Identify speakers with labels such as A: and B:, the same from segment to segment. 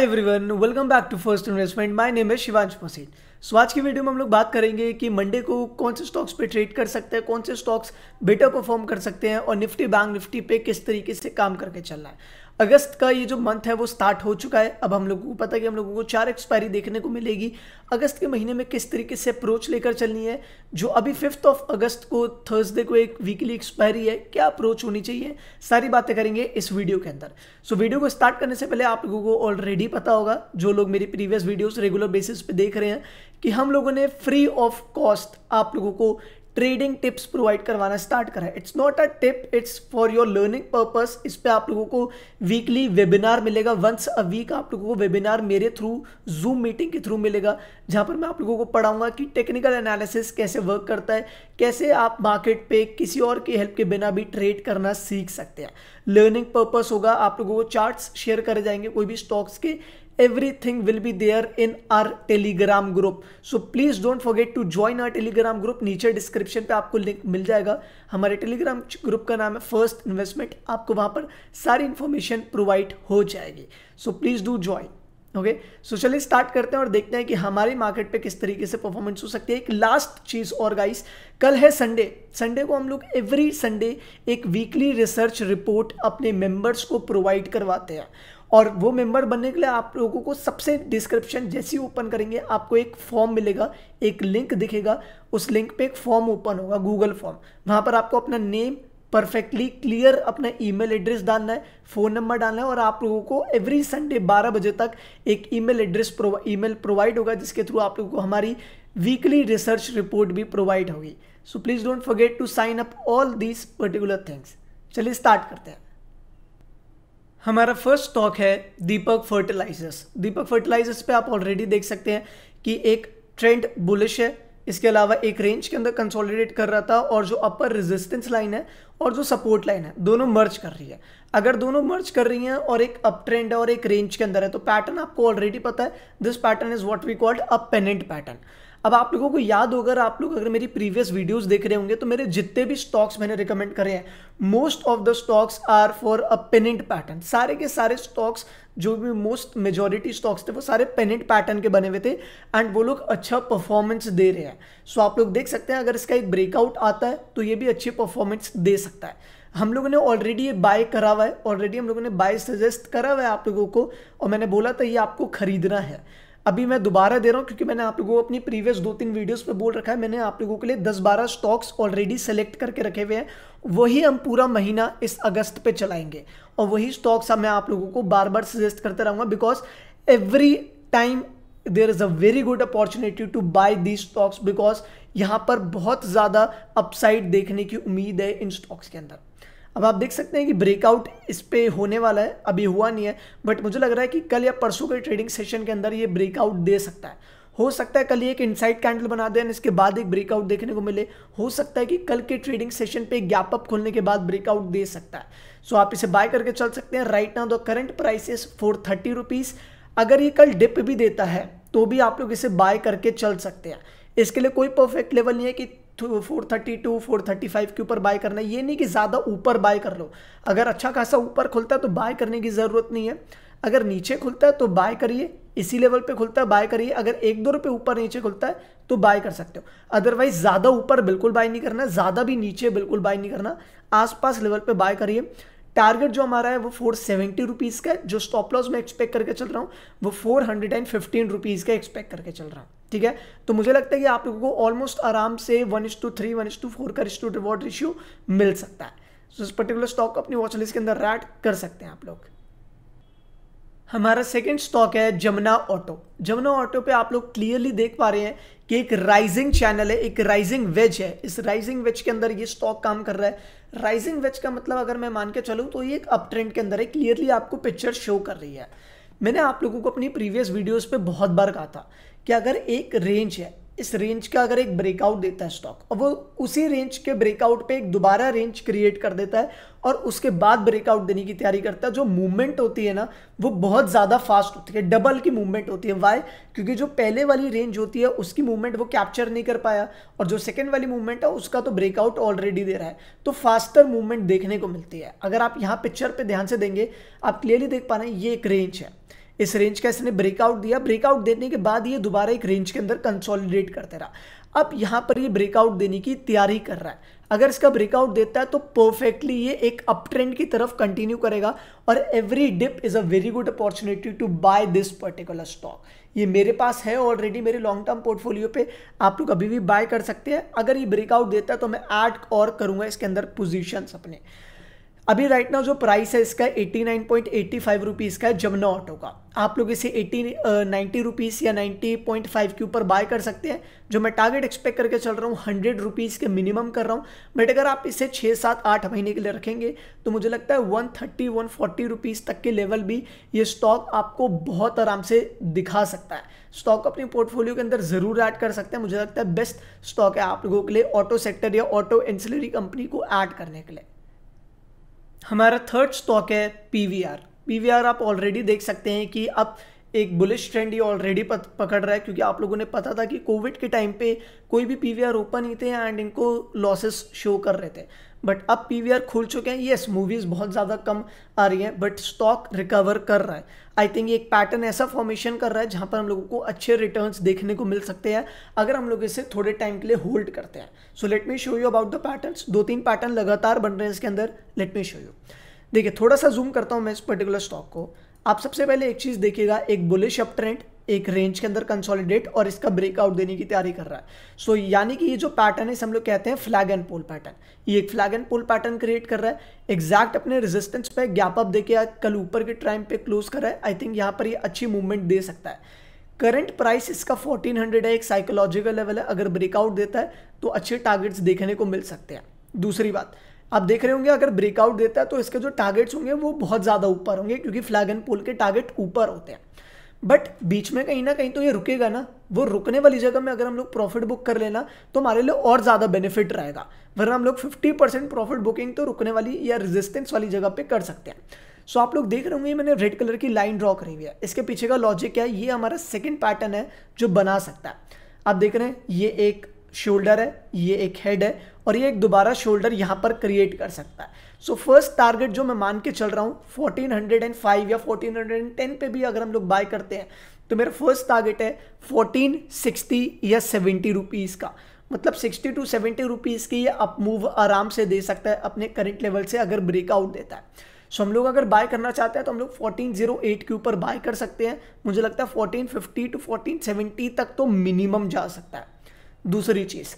A: hi everyone welcome back to first investment my name है Shivansh machine सो आज की video में हम लोग बात करेंगे कि मंडे को कौन से स्टॉक्स पे ट्रेड कर सकते हैं कौन से स्टॉक्स बेटर परफॉर्म कर सकते हैं और निफ्टी बैंक निफ्टी पे किस तरीके से काम करके चल रहा है अगस्त का ये जो मंथ है वो स्टार्ट हो चुका है अब हम लोगों को पता है कि हम लोगों को चार एक्सपायरी देखने को मिलेगी अगस्त के महीने में किस तरीके से अप्रोच लेकर चलनी है जो अभी फिफ्थ ऑफ अगस्त को थर्सडे को एक वीकली एक्सपायरी है क्या अप्रोच होनी चाहिए सारी बातें करेंगे इस वीडियो के अंदर सो so, वीडियो को स्टार्ट करने से पहले आप लोगों को ऑलरेडी पता होगा जो लोग मेरी प्रीवियस वीडियोज़ रेगुलर बेसिस पर देख रहे हैं कि हम लोगों ने फ्री ऑफ कॉस्ट आप लोगों को ट्रेडिंग टिप्स प्रोवाइड करवाना स्टार्ट करा है it's not a tip it's for your learning purpose इस पर आप लोगों को वीकली वेबिनार मिलेगा वंस अ वीक आप लोगों को वेबिनार मेरे थ्रू जूम मीटिंग के थ्रू मिलेगा जहाँ पर मैं आप लोगों को पढ़ाऊंगा कि टेक्निकल एनालिसिस कैसे वर्क करता है कैसे आप मार्केट पे किसी और की हेल्प के बिना भी ट्रेड करना सीख सकते हैं लर्निंग पर्पस होगा आप लोगों को चार्ट्स शेयर करे जाएंगे कोई भी स्टॉक्स के everything will be there in our telegram group so please don't forget to join our telegram group नीचे description पे आपको link मिल जाएगा हमारे telegram group का नाम है first investment आपको वहाँ पर सारी information provide हो जाएगी so please do join okay so चलिए स्टार्ट करते हैं और देखते हैं कि हमारी मार्केट पे किस तरीके से परफॉर्मेंस हो सकती है एक लास्ट चीज़ और गाइस कल है संडे संडे को हम लोग एवरी संडे एक वीकली रिसर्च रिपोर्ट अपने मेंबर्स को प्रोवाइड करवाते हैं और वो मेंबर बनने के लिए आप लोगों को सबसे डिस्क्रिप्शन जैसे ही ओपन करेंगे आपको एक फॉर्म मिलेगा एक लिंक दिखेगा उस लिंक पे एक फॉर्म ओपन होगा गूगल फॉर्म वहाँ पर आपको अपना नेम परफेक्टली क्लियर अपना ईमेल एड्रेस डालना है फ़ोन नंबर डालना है और आप लोगों को एवरी संडे 12 बजे तक एक email address e email provide होगा जिसके थ्रू आप लोगों को हमारी वीकली रिसर्च रिपोर्ट भी प्रोवाइड होगी so please don't forget to sign up all these particular things चलिए स्टार्ट करते हैं हमारा फर्स्ट स्टॉक है दीपक फर्टिलाइजर्स दीपक फर्टिलाइजर्स पे आप ऑलरेडी देख सकते हैं कि एक ट्रेंड बुलिश है इसके अलावा एक रेंज के अंदर कंसोलिडेट कर रहा था और जो अपर रेजिस्टेंस लाइन है और जो सपोर्ट लाइन है दोनों मर्ज कर रही है अगर दोनों मर्ज कर रही हैं और एक अप ट्रेंड है और एक रेंज के अंदर है तो पैटर्न आपको ऑलरेडी पता है this pattern is what we called up pennant pattern अब आप लोगों को याद होगा आप लोग अगर मेरी प्रीवियस वीडियोस देख रहे होंगे तो मेरे जितने भी स्टॉक्स मैंने रिकमेंड करे हैं most of the stocks are for a pennant pattern सारे के सारे स्टॉक्स जो भी मोस्ट मेजोरिटी स्टॉक्स थे वो सारे पेनेंट पैटर्न के बने हुए थे एंड वो लोग अच्छा परफॉर्मेंस दे रहे हैं सो so, आप लोग देख सकते हैं अगर इसका एक ब्रेकआउट आता है तो ये भी अच्छी परफॉर्मेंस दे सकता है हम लोगों ने ऑलरेडी ये बाय करा हुआ है ऑलरेडी हम लोगों ने बाय सजेस्ट करा हुआ है आप लोगों को और मैंने बोला था ये आपको खरीदना है अभी मैं दोबारा दे रहा हूँ क्योंकि मैंने आप लोगों को अपनी प्रीवियस दो तीन वीडियोस पे बोल रखा है मैंने आप लोगों के लिए दस बारह स्टॉक्स ऑलरेडी सेलेक्ट करके रखे हुए हैं वही हम पूरा महीना इस अगस्त पे चलाएंगे और वही स्टॉक्स अब मैं आप लोगों को बार बार सजेस्ट करते रहूँगा because every time there is a very good opportunity to buy the stocks because यहाँ पर बहुत ज़्यादा अपसाइड देखने की उम्मीद है इन स्टॉक्स के अंदर अब आप देख सकते हैं कि ब्रेकआउट इस पर होने वाला है अभी हुआ नहीं है बट मुझे लग रहा है कि कल या परसों के ट्रेडिंग सेशन के अंदर ये ब्रेकआउट दे सकता है हो सकता है कल एक इनसाइड कैंडल बना दें इसके बाद एक ब्रेकआउट देखने को मिले हो सकता है कि कल के ट्रेडिंग सेशन पे गैप अप खोलने के बाद ब्रेकआउट दे सकता है सो so, आप इसे बाय करके चल सकते हैं right now the current prices four thirty rupees अगर ये कल डिप भी देता है तो भी आप लोग इसे बाय करके चल सकते हैं इसके लिए कोई परफेक्ट लेवल नहीं है कि four thirty two four thirty five के ऊपर बाय करना है ये नहीं कि ज़्यादा ऊपर बाय कर लो अगर अच्छा खासा ऊपर खुलता है तो बाय करने की ज़रूरत नहीं है अगर नीचे खुलता है तो बाय करिए इसी लेवल पे खुलता है बाय करिए अगर एक दो रुपये ऊपर नीचे खुलता है तो बाय कर सकते हो अदरवाइज ज़्यादा ऊपर बिल्कुल बाय नहीं करना ज़्यादा भी नीचे बिल्कुल बाय नहीं करना आसपास लेवल पे बाय करिए टारगेट जो हमारा है वो फोर सेवेंटी रुपीज़ का जो स्टॉप लॉस में एक्सपेक्ट करके चल रहा हूँ वो four hundred and fifteen rupees का एक्सपेक्ट करके चल रहा हूँ ठीक है तो मुझे लगता है कि आप लोगों को ऑलमोस्ट आराम से one ish two three one ish two four का रिश टू रिवॉर्ड रेशियो मिल सकता है सो इस पर्टिकुलर स्टॉक को अपनी वॉच लिस्ट के अंदर रैड कर सकते हैं आप लोग हमारा सेकेंड स्टॉक है जमुना ऑटो जमुना ऑटो पे आप लोग क्लियरली देख पा रहे हैं कि एक राइजिंग चैनल है एक राइजिंग वेज है इस राइजिंग वेज के अंदर ये स्टॉक काम कर रहा है राइजिंग वेज का मतलब अगर मैं मान के चलूँ तो ये एक अप ट्रेंड के अंदर है क्लियरली आपको पिक्चर शो कर रही है मैंने आप लोगों को अपनी प्रीवियस वीडियोज पर बहुत बार कहा था कि अगर एक रेंज है इस रेंज का अगर एक ब्रेकआउट देता है स्टॉक और वो उसी रेंज के ब्रेकआउट पे एक दोबारा रेंज क्रिएट कर देता है और उसके बाद ब्रेकआउट देने की तैयारी करता है जो मूवमेंट होती है ना वो बहुत ज़्यादा फास्ट होती है डबल की मूवमेंट होती है वाई क्योंकि जो पहले वाली रेंज होती है उसकी मूवमेंट वो कैप्चर नहीं कर पाया और जो सेकेंड वाली मूवमेंट है उसका तो ब्रेकआउट ऑलरेडी दे रहा है तो फास्टर मूवमेंट देखने को मिलती है अगर आप यहाँ पिक्चर पर ध्यान से देंगे आप क्लियरली देख पा रहे हैं ये एक रेंज है इस रेंज का इसने ब्रेकआउट दिया ब्रेकआउट देने के बाद ये दोबारा एक रेंज के अंदर कंसोलिडेट करते रहा अब यहाँ पर ये ब्रेकआउट देने की तैयारी कर रहा है अगर इसका ब्रेकआउट देता है तो परफेक्टली ये एक अप ट्रेंड की तरफ कंटिन्यू करेगा और every dip is a very good opportunity to buy this particular stock ये मेरे पास है ऑलरेडी मेरे लॉन्ग टर्म पोर्टफोलियो पे आप लोग अभी भी बाय कर सकते हैं अगर ये ब्रेकआउट देता है तो मैं ऐड और करूँगा इसके अंदर पोजिशंस अपने अभी राइट नाउ जो प्राइस है इसका eighty nine point eighty five rupees का है जमुना ऑटो का आप लोग इसे एट्टी नाइन्टी रुपीज़ या नाइन्टी पॉइंट फाइव के ऊपर बाय कर सकते हैं जो मैं टारगेट एक्सपेक्ट करके चल रहा हूँ हंड्रेड रुपीज़ के मिनिमम कर रहा हूँ बट अगर आप इसे छः सात आठ महीने के लिए रखेंगे तो मुझे लगता है one thirty one forty rupees तक के लेवल भी ये स्टॉक आपको बहुत आराम से दिखा सकता है स्टॉक अपनी पोर्टफोलियो के अंदर ज़रूर ऐड कर सकते हैं मुझे लगता है बेस्ट स्टॉक है आप लोगों के लिए ऑटो सेक्टर या ऑटो एंसिलरी कंपनी को ऐड करने के लिए हमारा थर्ड स्टॉक है पीवीआर पीवीआर आप ऑलरेडी देख सकते हैं कि अब एक बुलिश ट्रेंड ही ऑलरेडी पकड़ रहा है क्योंकि आप लोगों ने पता था कि कोविड के टाइम पे कोई भी पीवीआर ओपन ही थे एंड इनको लॉसेस शो कर रहे थे बट अब आर खुल चुके हैं येस मूवीज़ बहुत ज़्यादा कम आ रही हैं बट स्टॉक रिकवर कर रहा है आई थिंक ये एक पैटर्न ऐसा फॉर्मेशन कर रहा है जहाँ पर हम लोगों को अच्छे रिटर्न्स देखने को मिल सकते हैं अगर हम लोग इसे थोड़े टाइम के लिए होल्ड करते हैं so let me show you about the patterns दो तीन पैटर्न लगातार बन रहे हैं इसके अंदर लेट मी शो यू देखिए थोड़ा सा जूम करता हूँ मैं इस पर्टिकुलर स्टॉक को आप सबसे पहले एक चीज़ देखिएगा एक बुलिश अप ट्रेंड एक रेंज के अंदर कंसोलिडेट और इसका ब्रेकआउट देने की तैयारी कर रहा है सो so, यानी कि ये जो पैटर्न है हम लोग कहते हैं फ्लैग एंड पोल पैटर्न ये एक flag and pole pattern create कर रहा है एग्जैक्ट अपने रेजिस्टेंस पे गैप अप देके कल ऊपर के टाइम पे क्लोज कर रहा है आई थिंक यहाँ पर ये अच्छी मूवमेंट दे सकता है करंट प्राइस इसका 1400 है एक साइकोलॉजिकल लेवल है अगर ब्रेकआउट देता है तो अच्छे टारगेट्स देखने को मिल सकते हैं दूसरी बात आप देख रहे होंगे अगर ब्रेकआउट देता है तो इसके जो टारगेट्स होंगे वो बहुत ज़्यादा ऊपर होंगे क्योंकि फ्लैग एंड पोल के टारगेट ऊपर होते हैं बट बीच में कहीं ना कहीं तो ये रुकेगा ना वो रुकने वाली जगह में अगर हम लोग प्रॉफिट बुक कर लेना तो हमारे लिए और ज़्यादा बेनिफिट रहेगा वरना हम लोग 50 परसेंट प्रॉफिट बुकिंग तो रुकने वाली या रेजिस्टेंस वाली जगह पे कर सकते हैं सो so, आप लोग देख रहे होंगे मैंने रेड कलर की लाइन ड्रॉ करी हुई है इसके पीछे का लॉजिक है ये हमारा सेकेंड पैटर्न है जो बना सकता है आप देख रहे हैं ये एक शोल्डर है ये एक हेड है और ये एक दोबारा शोल्डर यहाँ पर क्रिएट कर सकता है सो फर्स्ट टारगेट जो मैं मान के चल रहा हूँ 1405 या 1410 पे भी अगर हम लोग बाय करते हैं तो मेरा फर्स्ट टारगेट है 1460 या 70 रुपीज़ का मतलब 60 टू 70 रुपीज़ की ये अप मूव आराम से दे सकता है अपने करंट लेवल से अगर ब्रेकआउट देता है सो so, हम लोग अगर बाय करना चाहते हैं तो हम लोग 1408 के ऊपर बाय कर सकते हैं मुझे लगता है 1450 टू 1470 तक तो मिनिमम जा सकता है दूसरी चीज़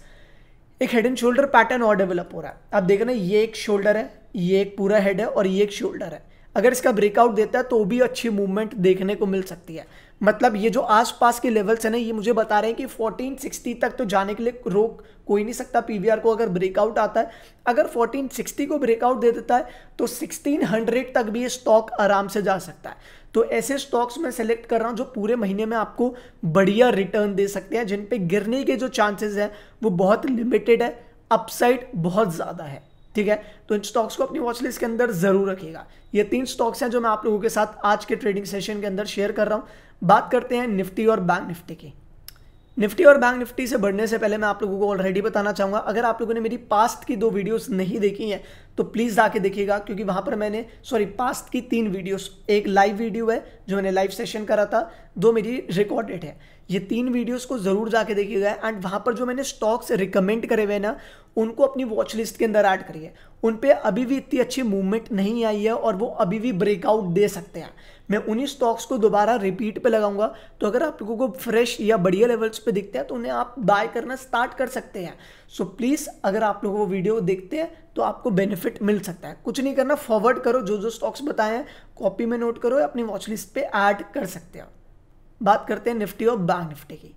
A: एक हेड एंड शोल्डर पैटर्न और डेवलप हो रहा है आप देख रहे हैं ये एक शोल्डर है ये एक पूरा हेड है और ये एक शोल्डर है अगर इसका ब्रेकआउट देता है तो भी अच्छी मूवमेंट देखने को मिल सकती है मतलब ये जो आसपास के लेवल्स हैं ना ये मुझे बता रहे हैं कि 1460 तक तो जाने के लिए रोक कोई नहीं सकता पीवीआर को अगर ब्रेकआउट आता है अगर 1460 को ब्रेकआउट दे देता है तो 1600 तक भी ये स्टॉक आराम से जा सकता है तो ऐसे स्टॉक्स मैं सेलेक्ट कर रहा हूँ जो पूरे महीने में आपको बढ़िया रिटर्न दे सकते हैं जिन पे गिरने के जो चांसेस हैं वो बहुत लिमिटेड है अपसाइड बहुत ज़्यादा है ठीक है तो इन स्टॉक्स को अपनी वॉचलिस्ट के अंदर ज़रूर रखिएगा ये तीन स्टॉक्स हैं जो मैं आप लोगों के साथ आज के ट्रेडिंग सेशन के अंदर शेयर कर रहा हूँ बात करते हैं निफ्टी और बैंक निफ्टी की निफ्टी और बैंक निफ्टी से बढ़ने से पहले मैं आप लोगों को ऑलरेडी बताना चाहूँगा अगर आप लोगों ने मेरी पास्ट की दो वीडियोस नहीं देखी हैं तो प्लीज़ जाके देखिएगा क्योंकि वहाँ पर मैंने सॉरी पास्ट की तीन वीडियोस एक लाइव वीडियो है जो मैंने लाइव सेशन करा था दो मेरी रिकॉर्डेड है ये तीन वीडियोज़ को ज़रूर जाके देखिएगा एंड वहाँ पर जो मैंने स्टॉक्स रिकमेंड करे हुए ना उनको अपनी वॉच लिस्ट के अंदर ऐड करिए उन पर अभी भी इतनी अच्छी मूवमेंट नहीं आई है और वो अभी भी ब्रेकआउट दे सकते हैं मैं उन्हीं स्टॉक्स को दोबारा रिपीट पे लगाऊंगा तो अगर आप लोगों को फ्रेश या बढ़िया लेवल्स पे दिखते हैं तो उन्हें आप बाय करना स्टार्ट कर सकते हैं सो so, प्लीज़ अगर आप लोगों को वीडियो देखते हैं तो आपको बेनिफिट मिल सकता है कुछ नहीं करना फॉरवर्ड करो जो जो स्टॉक्स बताए हैं कॉपी में नोट करो या अपनी वॉचलिस्ट पर ऐड कर सकते हो बात करते हैं निफ्टी और बैंक निफ्टी की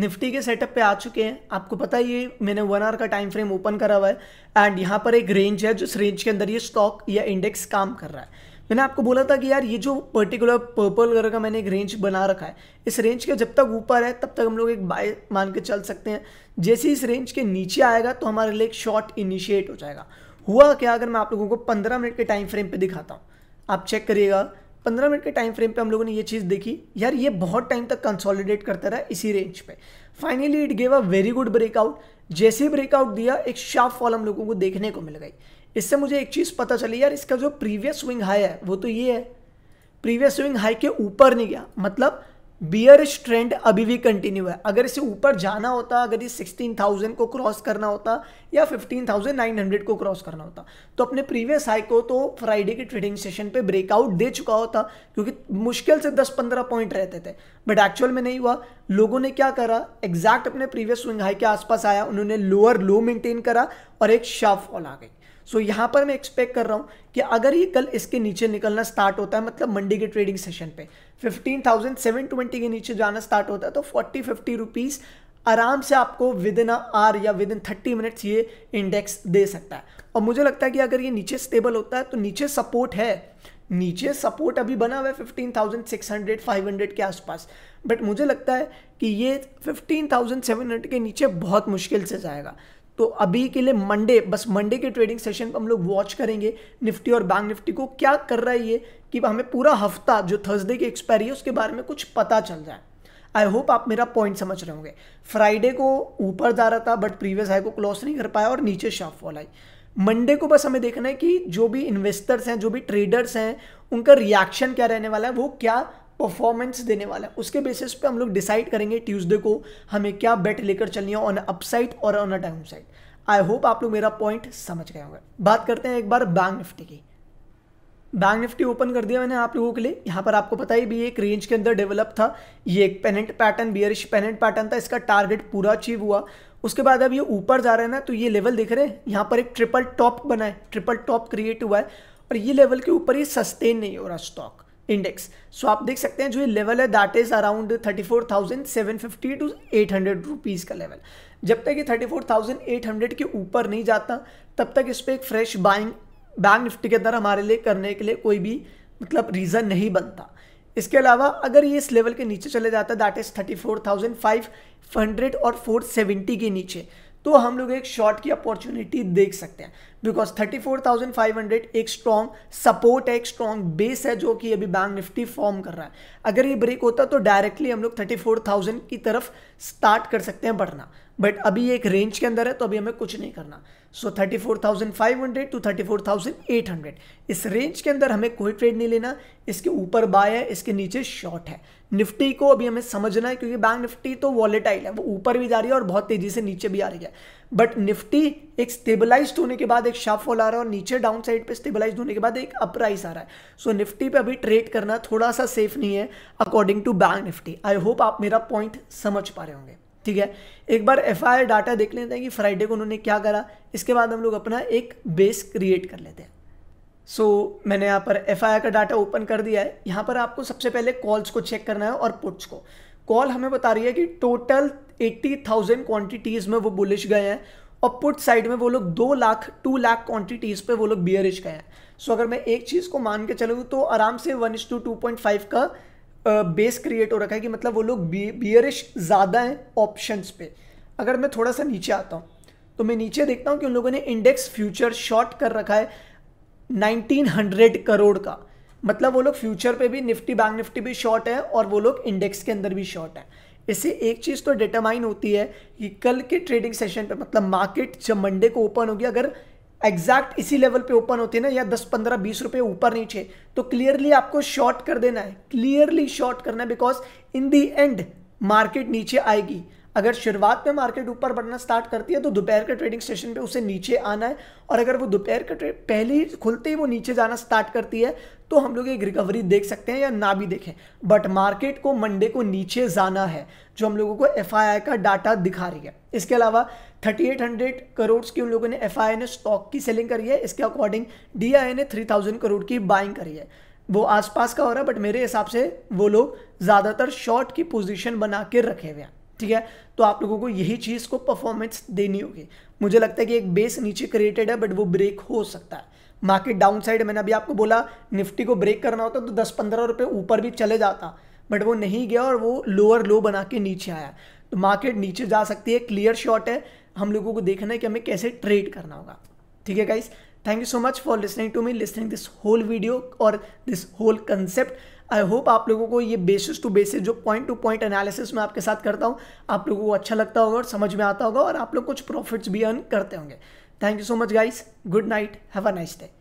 A: निफ्टी के सेटअप पे आ चुके हैं आपको पता है ये मैंने वन आवर का टाइम फ्रेम ओपन करा हुआ है एंड यहाँ पर एक रेंज है जिस रेंज के अंदर ये स्टॉक या इंडेक्स काम कर रहा है मैंने आपको बोला था कि यार ये जो पर्टिकुलर पर्पल कलर का मैंने एक रेंज बना रखा है इस रेंज के जब तक ऊपर है तब तक हम लोग एक बाय मान के चल सकते हैं जैसे इस रेंज के नीचे आएगा तो हमारे लिए एक शॉर्ट इनिशिएट हो जाएगा हुआ क्या अगर मैं आप लोगों को पंद्रह मिनट के टाइम फ्रेम पर दिखाता हूँ आप चेक करिएगा पंद्रह मिनट के टाइम फ्रेम पर हम लोगों ने ये चीज़ देखी यार ये बहुत टाइम तक कंसोलिडेट करता रहा इसी रेंज पर finally it gave a very good breakout जैसे ब्रेकआउट दिया एक शार्प फॉल हम लोगों को देखने को मिल गई इससे मुझे एक चीज़ पता चली यार इसका जो प्रीवियस स्विंग हाई है वो तो ये है प्रीवियस स्विंग हाई के ऊपर नहीं गया मतलब बियर ट्रेंड अभी भी कंटिन्यू है अगर इसे ऊपर जाना होता अगर ये 16,000 को क्रॉस करना होता या 15,900 को क्रॉस करना होता तो अपने प्रीवियस हाई को तो फ्राइडे के ट्रेडिंग सेशन पे ब्रेकआउट दे चुका होता क्योंकि मुश्किल से 10-15 पॉइंट रहते थे बट एक्चुअल में नहीं हुआ लोगों ने क्या करा एग्जैक्ट अपने प्रीवियस स्विंग हाई के आसपास आया उन्होंने लोअर लो मेंटेन करा और एक शार्प फॉल आ गई सो यहाँ पर मैं एक्सपेक्ट कर रहा हूँ कि अगर ये कल इसके नीचे निकलना स्टार्ट होता है मतलब मंडी के ट्रेडिंग सेशन पे 15,720 के नीचे जाना स्टार्ट होता है तो 40 फिफ्टी रुपीज़ आराम से आपको विद इन आर या विद इन थर्टी मिनट्स ये इंडेक्स दे सकता है और मुझे लगता है कि अगर ये नीचे स्टेबल होता है तो नीचे सपोर्ट है नीचे सपोर्ट अभी बना हुआ है fifteen thousand six hundred five hundred के आसपास बट मुझे लगता है कि ये फिफ्टीन थाउजेंड सेवन हंड्रेड के नीचे बहुत मुश्किल से जाएगा तो अभी के लिए मंडे बस मंडे के ट्रेडिंग सेशन पर हम लोग वॉच करेंगे निफ्टी और बैंक निफ्टी को क्या कर रहा है ये कि हमें पूरा हफ्ता जो थर्सडे की एक्सपायरी है उसके बारे में कुछ पता चल जाए आई होप आप मेरा पॉइंट समझ रहे होंगे फ्राइडे को ऊपर जा रहा था बट प्रीवियस हाई को क्लोज नहीं कर पाया और नीचे शार्प फॉल आई मंडे को बस हमें देखना है कि जो भी इन्वेस्टर्स हैं जो भी ट्रेडर्स हैं उनका रिएक्शन क्या रहने वाला है वो क्या परफॉर्मेंस देने वाला है उसके बेसिस पे हम लोग डिसाइड करेंगे ट्यूसडे को हमें क्या बेट लेकर चलनी है ऑन अपसाइड और on a downside I hope आप लोग मेरा पॉइंट समझ गए होंगे बात करते हैं एक बार बैंक निफ्टी की बैंक निफ्टी ओपन कर दिया मैंने आप लोगों के लिए यहाँ पर आपको पता ही भी एक रेंज के अंदर डेवलप था ये एक pennant pattern bearish pennant pattern था इसका टारगेट पूरा अचीव हुआ उसके बाद अब ये ऊपर जा रहे हैं ना तो ये लेवल देख रहे हैं यहाँ पर एक ट्रिपल टॉप बना है ट्रिपल टॉप क्रिएट हुआ है और ये लेवल के ऊपर ये सस्टेन नहीं हो रहा स्टॉक इंडेक्स सो आप देख सकते हैं जो ये लेवल है that is around thirty four thousand seven fifty to eight hundred rupees का लेवल जब तक ये thirty four thousand eight hundred के ऊपर नहीं जाता तब तक इस पर एक फ्रेश बाइंग बैंक निफ्टी के अंदर हमारे लिए करने के लिए कोई भी मतलब रीज़न नहीं बनता इसके अलावा अगर ये इस लेवल के नीचे चले जाता that is thirty four thousand five hundred और फोर सेवेंटी के नीचे तो हम लोग एक शॉर्ट की अपॉर्चुनिटी देख सकते हैं बिकॉज 34,500 एक स्ट्रॉन्ग सपोर्ट है एक स्ट्रॉन्ग बेस है जो कि अभी बैंक निफ्टी फॉर्म कर रहा है अगर ये ब्रेक होता तो डायरेक्टली हम लोग 34,000 की तरफ स्टार्ट कर सकते हैं बढ़ना बट अभी एक रेंज के अंदर है तो अभी हमें कुछ नहीं करना so thirty four thousand five hundred to thirty four thousand eight hundred इस रेंज के अंदर हमें कोई ट्रेड नहीं लेना इसके ऊपर बाय है इसके नीचे शॉर्ट है निफ्टी को अभी हमें समझना है क्योंकि बैंक निफ्टी तो वॉलेटाइल है वो ऊपर भी जा रही है और बहुत तेजी से नीचे भी आ रही है बट निफ्टी एक स्टेबलाइज होने के बाद एक शार्प फॉल आ रहा है और नीचे डाउन साइड पर स्टेबलाइज होने के बाद एक अपराइस आ रहा है सो so, निफ्टी पर अभी ट्रेड करना थोड़ा सा सेफ नहीं है according to bank Nifty I hope आप मेरा पॉइंट समझ पा रहे होंगे ठीक है एक बार एफ डाटा देख लेते हैं कि फ्राइडे को उन्होंने क्या करा इसके बाद हम लोग अपना एक बेस क्रिएट कर लेते हैं सो so, मैंने यहाँ पर एफ का डाटा ओपन कर दिया है यहाँ पर आपको सबसे पहले कॉल्स को चेक करना है और पुट्स को कॉल हमें बता रही है कि टोटल 80,000 क्वांटिटीज़ में वो बुलिश गए हैं और पुट साइड में वो लोग दो लाख टू लाख क्वांटिटीज़ पे वो लोग बियरिश गए हैं सो so, अगर मैं एक चीज़ को मान के चलूँ तो आराम से one is to two point five का बेस क्रिएट हो रखा है कि मतलब वो लोग बियरिश ज़्यादा हैं ऑप्शंस पे अगर मैं थोड़ा सा नीचे आता हूँ तो मैं नीचे देखता हूँ कि उन लोगों ने इंडेक्स फ्यूचर शॉर्ट कर रखा है 1900 करोड़ का मतलब वो लोग फ्यूचर पे भी निफ्टी बैंक निफ्टी भी शॉर्ट है और वो लोग इंडेक्स के अंदर भी शॉर्ट है इससे एक चीज़ तो डिटरमाइन होती है कि कल के ट्रेडिंग सेशन पे मतलब मार्केट जब मंडे को ओपन होगी अगर एग्जैक्ट इसी लेवल पे ओपन होती है ना या दस पंद्रह बीस रुपए ऊपर नीचे तो क्लियरली आपको शॉर्ट कर देना है क्लियरली शॉर्ट करना है because in the end market नीचे आएगी अगर शुरुआत में मार्केट ऊपर बढ़ना स्टार्ट करती है तो दोपहर के ट्रेडिंग स्टेशन पे उसे नीचे आना है और अगर वो दोपहर के ट्रेड पहले ही खुलते ही वो नीचे जाना स्टार्ट करती है तो हम लोग एक रिकवरी देख सकते हैं या ना भी देखें बट मार्केट को मंडे को नीचे जाना है जो हम लोगों को एफ का डाटा दिखा रही है इसके अलावा 3800 करोड़ की उन लोगों ने एफ ने स्टॉक की सेलिंग करी है इसके अकॉर्डिंग डी ने 3000 करोड़ की बाइंग करी है वो आसपास का हो रहा है बट मेरे हिसाब से वो लोग ज़्यादातर शॉर्ट की पोजीशन बना के रखे हुए हैं ठीक है तो आप लोगों को यही चीज़ को परफॉर्मेंस देनी होगी मुझे लगता है कि एक बेस नीचे क्रिएटेड है बट वो ब्रेक हो सकता है मार्केट डाउन साइड मैंने अभी आपको बोला निफ्टी को ब्रेक करना होता तो दस पंद्रह रुपये ऊपर भी चले जाता बट वो नहीं गया और वो लोअर लो बना के नीचे आया तो मार्केट नीचे जा सकती है क्लियर शॉट है हम लोगों को देखना है कि हमें कैसे ट्रेड करना होगा ठीक है guys thank you so much for listening to me listening this whole video और this whole concept I hope आप लोगों को ये बेसिस टू बेसिस जो पॉइंट टू पॉइंट एनालिसिस मैं आपके साथ करता हूँ आप लोगों को अच्छा लगता होगा और समझ में आता होगा और आप लोग कुछ प्रॉफिट्स भी अर्न करते होंगे thank you so much guys good night have a nice day